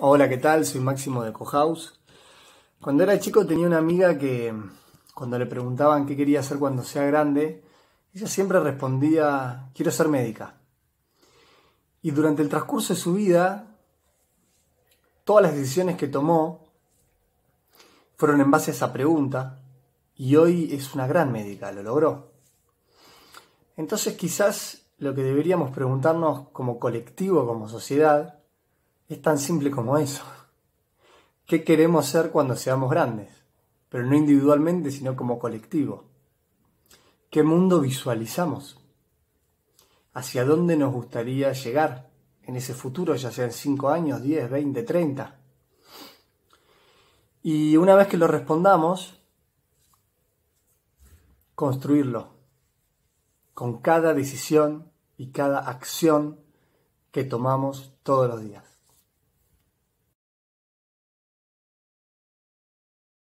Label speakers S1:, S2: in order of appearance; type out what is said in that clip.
S1: Hola, ¿qué tal? Soy Máximo de Cohouse. Cuando era chico tenía una amiga que cuando le preguntaban qué quería hacer cuando sea grande, ella siempre respondía, quiero ser médica. Y durante el transcurso de su vida, todas las decisiones que tomó fueron en base a esa pregunta y hoy es una gran médica, lo logró. Entonces quizás lo que deberíamos preguntarnos como colectivo, como sociedad, es tan simple como eso. ¿Qué queremos ser cuando seamos grandes? Pero no individualmente, sino como colectivo. ¿Qué mundo visualizamos? ¿Hacia dónde nos gustaría llegar en ese futuro, ya sean en 5 años, 10, 20, 30? Y una vez que lo respondamos, construirlo con cada decisión y cada acción que tomamos todos los días.